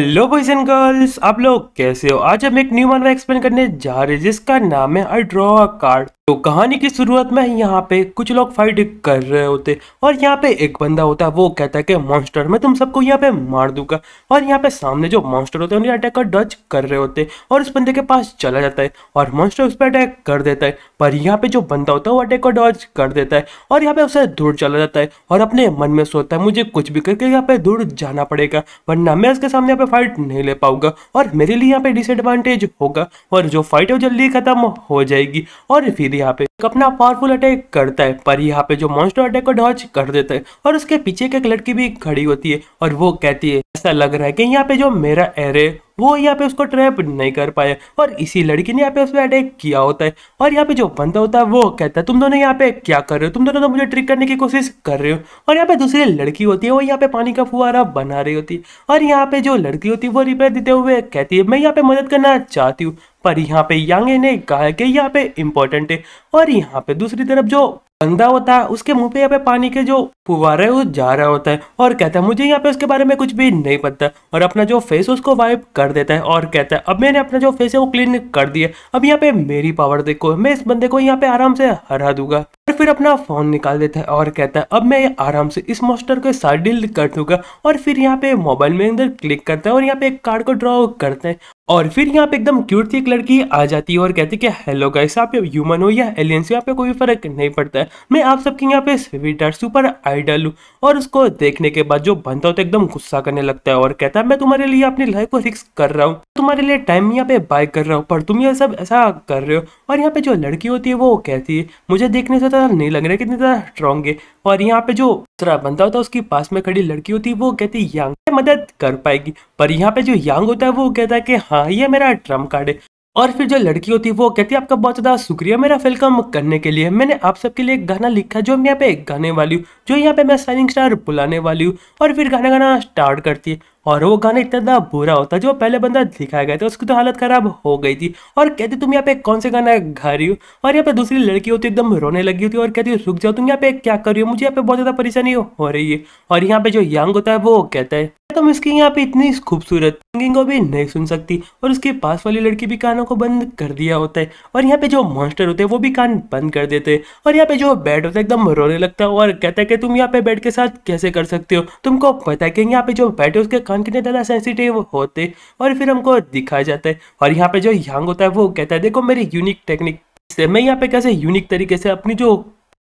hello boys and girls आप लोग कैसे हो आज हम एक न्यू मानवा एक्सप्लेन करने जा रहे हैं जिसका नाम है आई ड्रॉ अ कार्ड तो कहानी की शुरुआत में यहाँ पे कुछ लोग फाइट कर रहे होते और यहाँ पे एक बंदा होता है वो कहता है कि मॉन्स्टर मैं तुम सबको यहाँ पे मार दूंगा और यहाँ पे सामने जो मॉन्स्टर होते हैं उन्हें अटैक कर डच कर रहे होते और उस बंदे के पास चला जाता है और मॉन्स्टर उस पर अटैक कर देता है पर यहाँ पे जो बंदा होता है वो अटैक कर डच कर देता है और यहाँ पे उसे दूर चला जाता है और अपने मन में सोचता है मुझे कुछ भी करके यहाँ पे दूर जाना पड़ेगा वरना मैं उसके सामने यहाँ पे फाइट नहीं ले पाऊंगा और मेरे लिए यहाँ पे डिसएडवांटेज होगा और जो फाइट है वो जल्दी खत्म हो जाएगी और फिर यहाँ पे अपना पावरफुल अटैक करता है पर यहाँ पे जो मॉन्स्टर अटैक को डॉच कर देता है और उसके पीछे एक लड़की भी खड़ी होती है और वो कहती है ऐसा लग रहा है कि यहाँ पे जो मेरा एरे वो यहाँ पे उसको ट्रैप नहीं कर पाए और इसी लड़की ने यहाँ पे उस पर अटैक किया होता है और यहाँ पे जो बंदा होता है वो कहता है तुम दोनों यहाँ पे क्या कर रहे हो तुम दोनों तो मुझे ट्रिक करने की कोशिश कर रहे हो और यहाँ पे दूसरी लड़की होती है वो यहाँ पे पानी का फुहारा बना रही होती है और यहाँ पे जो लड़की होती है वो रिपेयर देते हुए कहती है मैं यहाँ पे मदद करना चाहती हूँ पर यहाँ पे यांगे ने कहा है कि यहाँ पे इम्पोर्टेंट है और यहाँ पे दूसरी तरफ जो बंदा होता है उसके मुंह पे यहाँ पे पानी के जो फुवारे वो जा रहा होता है और कहता है मुझे यहाँ पे उसके बारे में कुछ भी नहीं पता और अपना जो फेस उसको वाइप कर देता है और कहता है अब मैंने अपना जो फेस है वो क्लीन कर दिया अब यहाँ पे मेरी पावर देखो मैं इस बंदे को यहाँ पे आराम से हरा दूंगा और फिर अपना फोन निकाल देता है और कहता है अब मैं आराम से इस मॉस्टर के साथ डील कर दूंगा और फिर यहाँ पे मोबाइल में अंदर क्लिक करता है और यहाँ पे एक कार्ड को ड्रॉ करता है और फिर यहाँ पे एकदम क्यूट थी एक लड़की आ जाती है और कहती है कि हेलो गाइस आप ह्यूमन हो या एलियंस यहाँ पे कोई फर्क नहीं पड़ता है मैं आप सबके यहाँ पे स्वीटर सुपर आइडल हूँ और उसको देखने के बाद जो बनता होता है एकदम गुस्सा करने लगता है और कहता है मैं तुम्हारे लिए अपनी लाइफ को रिस्क कर रहा हूँ तुम्हारे लिए टाइम यहाँ पे बाय कर रहा हूँ पर तुम ये सब ऐसा कर रहे हो और यहाँ पे जो लड़की होती है वो कहती है मुझे देखने से तो ज़्यादा नहीं लग रहे कितने ज़्यादा स्ट्रॉन्ग है और यहाँ पे जो दूसरा बंदा होता है उसके पास में खड़ी लड़की होती है वो कहती है यांग मदद कर पाएगी पर यहाँ पे जो यांग होता है वो कहता है कि हाँ ये मेरा ट्रम्प कार्ड है और फिर जो लड़की होती है वो कहती है आपका बहुत ज़्यादा शुक्रिया मेरा वेलकम करने के लिए मैंने आप सबके लिए एक गाना लिखा जो मैं यहाँ पे गाने वाली हूँ जो यहाँ पे मैं साइनिंग स्टार बुलाने वाली हूँ और फिर गाना गाना स्टार्ट करती है और वो गाना इतना बुरा होता जो पहले बंदा दिखाया गया था उसकी तो हालत ख़राब हो गई थी और कहती तुम यहाँ पे कौन से गाना गा रही हो और यहाँ पे दूसरी लड़की होती एकदम रोने लगी होती और कहती रुक जाओ तुम यहाँ पे क्या कर रही हो मुझे यहाँ पे बहुत ज़्यादा परेशानी हो रही है और यहाँ पे जो यंग होता है वो कहता है तुम तो इसकी यहाँ पे इतनी खूबसूरत सिंगिंग को भी नहीं सुन सकती और उसके पास वाली लड़की भी कानों को बंद कर दिया होता है और यहाँ पे जो मॉन्स्टर होते हैं वो भी कान बंद कर देते हैं और यहाँ पे जो बैट होता है एकदम रोने लगता है और कहता है कि तुम यहाँ पे बैट के साथ कैसे कर सकते हो तुमको पता है कि यहाँ पे जो बैठे है उसके कान इंसान कितने ज़्यादा सेंसिटिव होते और फिर हमको दिखाया जाता है और यहाँ पे जो यंग होता है वो कहता है देखो मेरी यूनिक टेक्निक से मैं यहाँ पे कैसे यूनिक तरीके से अपनी जो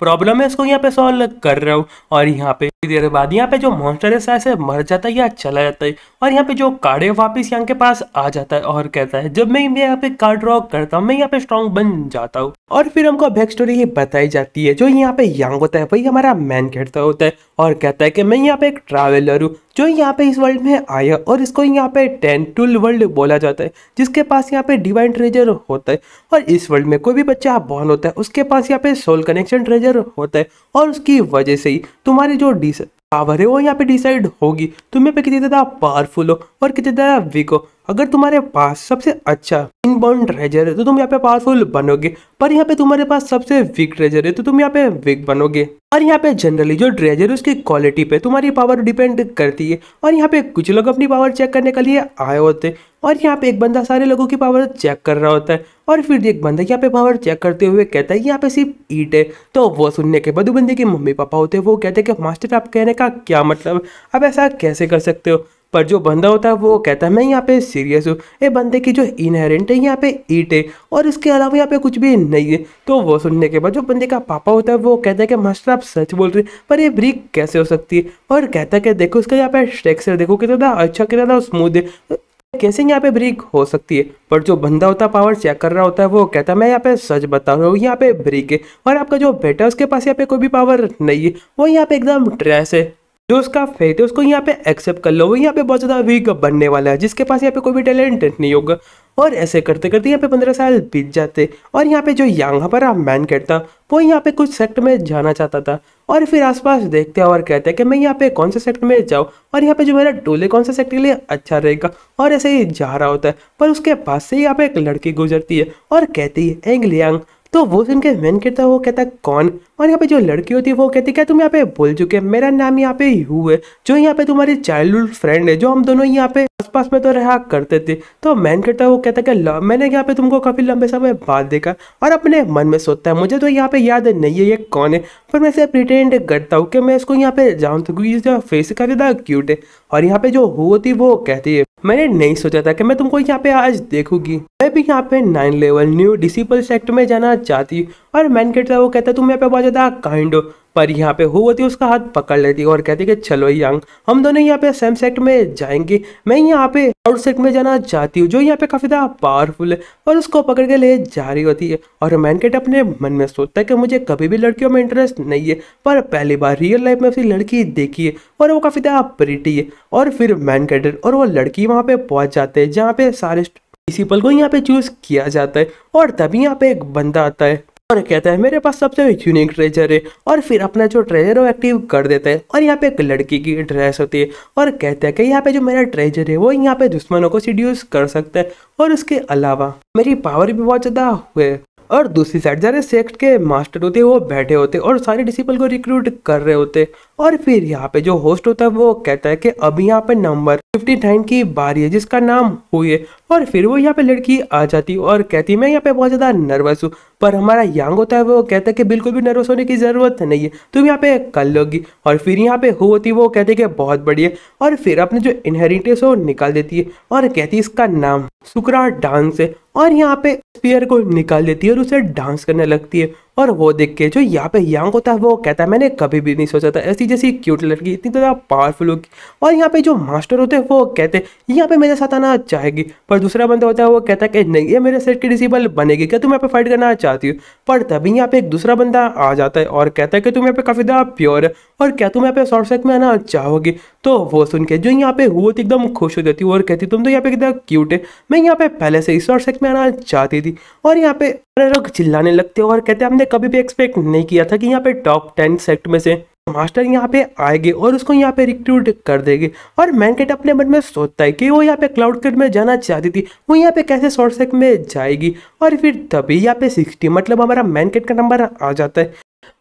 प्रॉब्लम है उसको यहाँ पे सॉल्व कर रहा हूँ और यहाँ पे थोड़ी देर बाद यहाँ पे जो मॉन्स्टर है ऐसे मर जाता है या चला जाता है और यहाँ पे जो कार्ड है वापिस यहाँ के पास आ जाता है और कहता है जब मैं यहाँ पे कार्ड ड्रॉ करता हूँ मैं यहाँ पे स्ट्रॉन्ग बन जाता हूँ और फिर हमको बैक स्टोरी ये बताई जाती है जो यहाँ पे यंग होता है वही हमारा मैन कहता होता है और कहता है कि मैं यहाँ पे एक ट्रैवलर हूँ जो यहाँ पे इस वर्ल्ड में आया और इसको यहाँ पे टेंटुल वर्ल्ड बोला जाता है जिसके पास यहाँ पे डिवाइन ट्रेजर होता है और इस वर्ल्ड में कोई भी बच्चा बॉर्न होता है उसके पास यहाँ पे सोल कनेक्शन ट्रेजर होता है और उसकी वजह से ही तुम्हारी जो डी पावर है वो यहाँ पे डिसाइड होगी तुम्हें पे कितने ज़्यादा पावरफुल हो और कितने ज़्यादा वीक हो अगर तुम्हारे पास सबसे अच्छा इनबाउंड ट्रेजर है तो तुम यहाँ पे पावरफुल बनोगे पर यहाँ पे तुम्हारे पास सबसे वीक ट्रेजर है तो तुम यहाँ पे वीक बनोगे और यहाँ पे जनरली जो ट्रेजर है उसकी क्वालिटी पे तुम्हारी पावर डिपेंड करती है और यहाँ पे कुछ लोग अपनी पावर चेक करने के लिए आए होते हैं और यहाँ पे एक बंदा सारे लोगों की पावर चेक कर रहा होता है और फिर एक बंदा यहाँ पे पावर चेक करते हुए कहता है यहाँ पे सिर्फ ईट है तो वो सुनने के बाद बंदे के मम्मी पापा होते हैं वो कहते हैं कि मास्टर आप कहने का क्या मतलब आप ऐसा कैसे कर सकते हो पर जो बंदा होता है वो कहता है मैं यहाँ पे सीरियस हूँ ये बंदे की जो इनहेरेंट है यहाँ पे ईट है और इसके अलावा यहाँ पे कुछ भी नहीं है तो वो सुनने के बाद जो बंदे का पापा होता है वो कहता है कि मास्टर आप सच बोल रहे पर ये ब्रिक कैसे हो सकती है और कहता है कि देखो इसका यहाँ पे स्ट्रेक्चर देखो कितना अच्छा कितना स्मूथ है कैसे यहाँ पे ब्रिक हो सकती है पर जो बंदा होता है पावर चेक कर रहा होता है वो कहता है मैं यहाँ पे सच बता रहा हूँ यहाँ पे ब्रिक है और आपका जो बेटा उसके पास यहाँ पे कोई भी पावर नहीं है वो यहाँ पे एकदम ट्रैश है जो उसका फेथ है उसको यहाँ पे एक्सेप्ट कर लो वो यहाँ पे बहुत ज़्यादा वीक बनने वाला है जिसके पास यहाँ पे कोई भी टैलेंट नहीं होगा और ऐसे करते करते यहाँ पे पंद्रह साल बीत जाते और यहाँ पे जो यहाँ पर मैन कहता वो यहाँ पे कुछ सेक्ट में जाना चाहता था और फिर आसपास देखते हैं और कहते हैं कि मैं यहाँ पे कौन से सेक्ट में जाऊँ और यहाँ पे जो मेरा टोले कौन से सेक्ट के लिए अच्छा रहेगा और ऐसे ही जा रहा होता है पर उसके पास से यहाँ पे एक लड़की गुजरती है और कहती है एंग लियांग तो वो सुन के मैन करता है वो कहता है कौन और यहाँ पे जो लड़की होती है वो कहती है क्या तुम यहाँ पे बोल चुके हैं मेरा नाम यहाँ पे यू है जो यहाँ पे तुम्हारी चाइल्डहुड फ्रेंड है जो हम दोनों यहाँ पे आसपास में तो रहा करते थे तो मैन करता है वो कहता है कि मैंने यहाँ पे तुमको काफ़ी लंबे समय बाद देखा और अपने मन में सोचता है मुझे तो यहाँ पे याद नहीं है ये कौन है पर मैं इसे प्रिटेंड करता हूँ कि मैं इसको यहाँ पे जाऊँ हूँ क्योंकि फेस काफ़ी ज़्यादा क्यूट है और यहाँ पे जो होती वो कहती है मैंने नहीं सोचा था कि मैं तुमको यहाँ पे आज देखूंगी मैं भी यहाँ पे nine level new disciple sect में जाना चाहती और मैन कहता वो कहता तुम यहाँ पे बहुत ज़्यादा काइंड हो पर यहाँ पे है उसका हाथ पकड़ लेती है और कहती है कि चलो यंग हम दोनों यहाँ पे सेम सेक्ट में जाएंगे मैं यहाँ पे आउट सेक्ट में जाना चाहती हूँ जो यहाँ पे काफ़ी ज़्यादा पावरफुल है और उसको पकड़ के ले जा रही होती है और मैनकेट अपने मन में सोचता है कि मुझे कभी भी लड़कियों में इंटरेस्ट नहीं है पर पहली बार रियल लाइफ में उसकी लड़की देखी है और वो काफ़ी ज़्यादा प्रिटी है और फिर मैनकेटर और वो लड़की वहाँ पे पहुँच जाते हैं जहाँ पे सारे प्रिंसिपल को यहाँ पे चूज़ किया जाता है और तभी यहाँ पे एक बंदा आता है और कहता है मेरे पास सबसे यूनिक ट्रेजर है और फिर अपना जो ट्रेजर वो एक्टिव कर देता है और यहाँ पे एक लड़की की ड्रेस होती है और कहता है कि यहाँ पे जो मेरा ट्रेजर है वो यहाँ पे दुश्मनों को सीड्यूस कर सकता है और उसके अलावा मेरी पावर भी बहुत ज़्यादा हुए और दूसरी साइड जा रहे सेक्ट के मास्टर होते वो बैठे होते और सारे डिसिपल को रिक्रूट कर रहे होते और फिर यहाँ पे जो होस्ट होता है वो कहता है कि अभी यहाँ पे नंबर फिफ्टी नाइन की बारी है जिसका नाम हुए और फिर वो यहाँ पे लड़की आ जाती है और कहती है मैं यहाँ पे बहुत ज़्यादा नर्वस हूँ पर हमारा यंग होता है वो कहता है कि बिल्कुल भी नर्वस होने की ज़रूरत नहीं है तुम यहाँ पे कर लोगी और फिर यहाँ पे हु होती वो कहते कि बहुत बढ़िया और फिर अपने जो इनहेरिटेंस वो निकाल देती है और कहती है इसका नाम सुकरा डांस है और यहाँ पे स्पीयर को निकाल देती है और उसे डांस करने लगती है और वो देख के जो यहाँ पे यंग होता है वो कहता है मैंने कभी भी नहीं सोचा था ऐसी जैसी क्यूट लड़की इतनी ज़्यादा पावरफुल होगी और यहाँ पे जो मास्टर होते हैं वो कहते हैं यहाँ पे मेरे साथ आना चाहेगी पर दूसरा बंदा होता है वो कहता है कि नहीं ये मेरे सेट की डिसेबल बनेगी क्या तुम यहाँ पे फाइट करना चाहती हो पर तभी यहाँ पे एक दूसरा बंदा आ जाता है और कहता है कि तुम यहाँ पे काफ़ी ज़्यादा प्योर है और क्या तुम यहाँ पे शॉर्ट सेट में आना चाहोगी तो वो सुन के जो यहाँ पे हुआ तो एकदम खुश हो जाती है और कहती तुम तो यहाँ पे कितना क्यूट है मैं यहाँ पे पहले से इस शॉर्ट सेट में आना चाहती थी और यहाँ पे लोग चिल्लाने लगते और कहते हमने कभी भी एक्सपेक्ट नहीं किया था कि यहाँ पे टॉप टेन सेक्ट में से मास्टर यहाँ पे आएगी और उसको यहाँ पे रिक्रूट कर देगी और मैनकेट अपने मन में सोचता है कि वो यहाँ पे क्लाउड कट में जाना चाहती थी वो यहाँ पे कैसे शॉर्ट सेक में जाएगी और फिर तभी यहाँ पे सिक्सटी मतलब हमारा मैनकेट का नंबर आ जाता है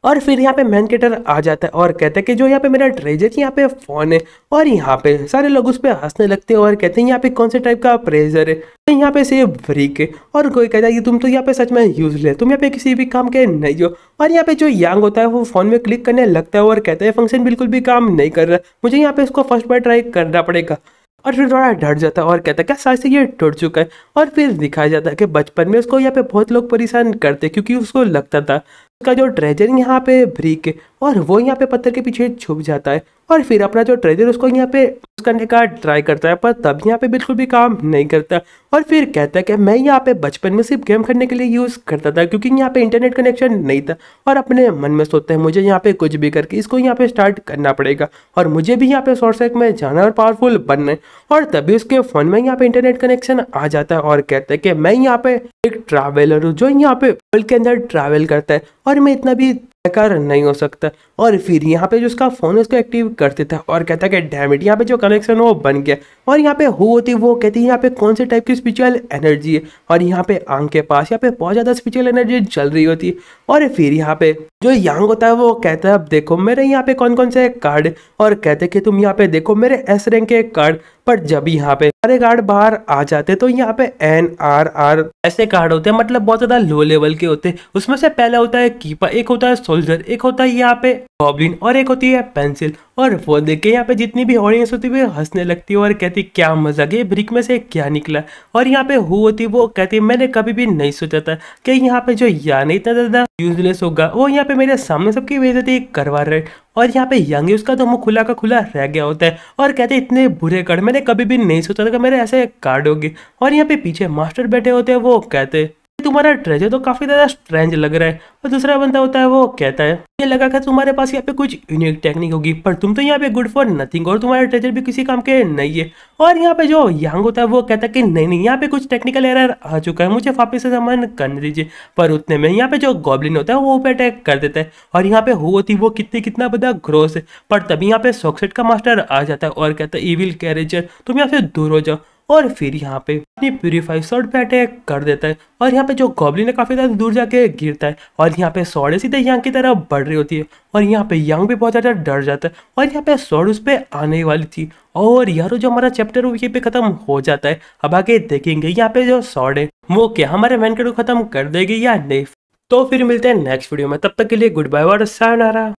और फिर यहाँ पे मैन केटर आ जाता है और कहता है कि जो यहाँ पे मेरा ट्रेजर यहाँ पे फोन है और यहाँ पे सारे लोग उस पर हंसने लगते हैं और कहते हैं यहाँ पे कौन से टाइप का प्रेजर है तो यहाँ पे सिर्फ फ्रीक है और कोई कहता है कि तुम तो यहाँ पे सच में यूज ले तुम यहाँ पे किसी भी काम के नहीं हो और यहाँ पे जो यंग होता है वो फोन में क्लिक करने लगता है और कहता है फंक्शन बिल्कुल भी काम नहीं कर रहा मुझे यहाँ पे इसको फर्स्ट बार ट्राई करना पड़ेगा और फिर थोड़ा डर जाता है और कहता है क्या सर से ये टूट चुका है और फिर दिखाया जाता है कि बचपन में उसको यहाँ पे बहुत लोग परेशान करते क्योंकि उसको लगता था उसका जो ट्रेजर यहाँ पे ब्रिक और वो यहाँ पे पत्थर के पीछे छुप जाता है और फिर अपना जो ट्रेजर उसको यहाँ पे करने का ट्राई करता है पर तब यहाँ पे बिल्कुल भी काम नहीं करता और फिर कहता है कि मैं यहाँ पे बचपन में सिर्फ गेम खेलने के लिए यूज़ करता था क्योंकि यहाँ पे इंटरनेट कनेक्शन नहीं था और अपने मन में सोचते हैं मुझे यहाँ पे कुछ भी करके इसको यहाँ पे स्टार्ट करना पड़ेगा और मुझे भी यहाँ पे शॉर्ट में जाना और पावरफुल बनना है और तभी उसके फ़ोन में यहाँ पे इंटरनेट कनेक्शन आ जाता है और कहता है कि मैं यहाँ पे एक ट्रैवलर हूँ जो यहाँ पे वर्ल्ड के अंदर ट्रैवल करता है और मैं इतना भी कारण नहीं हो सकता और फिर यहाँ पे जो उसका फ़ोन है उसको एक्टिव कर देता है और कहता है कि डैमिट यहाँ पे जो कनेक्शन वो बन गया और यहाँ पे हो होती वो कहती है यहाँ पे कौन से टाइप की स्पिरिचुअल एनर्जी है और यहाँ पे आंग के पास यहाँ पे बहुत ज़्यादा स्पिरिचुअल एनर्जी चल रही होती है और फिर यहाँ पे जो यांग होता है वो कहता है अब देखो मेरे यहाँ पे कौन कौन से कार्ड और कहते कि तुम यहाँ पे देखो मेरे एस रैंक के कार्ड पर जब यहाँ पे सारे कार्ड बाहर आ जाते तो यहाँ पे एन आर आर ऐसे कार्ड होते हैं मतलब बहुत ज्यादा लो लेवल के होते हैं उसमें से पहला होता है कीपर एक होता है सोल्जर एक होता है यहाँ पे गॉबलिन और एक होती है पेंसिल और वो देख के यहाँ पे जितनी भी ऑडियंस होती है हंसने लगती है और कहती क्या मजा गया ब्रिक में से क्या निकला और यहाँ पे हु होती वो कहती मैंने कभी भी नहीं सोचा था कि यहाँ पे जो यान इतना ज़्यादा यूजलेस होगा वो यहाँ पे मेरे सामने सबकी बेजती करवा रहे और यहाँ पे यंग उसका तो मुँह खुला का खुला रह गया होता है और कहते इतने बुरे कार्ड मैंने कभी भी नहीं सोचा था कि मेरे ऐसे कार्ड होगी और यहाँ पे पीछे मास्टर बैठे होते हैं वो कहते तुम्हारा ट्रेजर तो काफी ज्यादा स्ट्रेंज लग रहा है और दूसरा बंदा होता है वो कहता है ये लगा था तुम्हारे पास यहाँ पे कुछ यूनिक टेक्निक होगी पर तुम तो यहाँ पे गुड फॉर नथिंग और तुम्हारे ट्रेजर भी किसी काम के नहीं है और यहाँ पे जो यंग होता है वो कहता है कि नहीं नहीं यहाँ पे कुछ टेक्निकल एरर आ चुका है मुझे वापिस से सामान करने दीजिए पर उतने में यहाँ पे जो गॉबलिन होता है वो ऊपर अटैक कर देता है और यहाँ पे हो होती वो कितनी कितना बड़ा ग्रोस है पर तभी यहाँ पे सॉक्सेट का मास्टर आ जाता है और कहता है ईविल कैरेजर तुम यहाँ से दूर हो जाओ और फिर यहाँ पे अपनी प्यूरिफाई शॉर्ट पे अटैक कर देता है और यहाँ पे जो गॉबलिन है काफी ज्यादा दूर जाके गिरता है और यहाँ पे सॉर्ड सीधे यंग की तरफ बढ़ रही होती है और यहाँ पे यंग भी बहुत ज्यादा डर जाता है और यहाँ पे सॉर्ड उस पर आने वाली थी और यार जो हमारा चैप्टर है वो ये पे खत्म हो जाता है अब आगे देखेंगे यहाँ पे जो सॉर्ड है वो क्या हमारे मैन को खत्म कर देगी या नहीं तो फिर मिलते हैं नेक्स्ट वीडियो में तब तक के लिए गुड बाय और सायनारा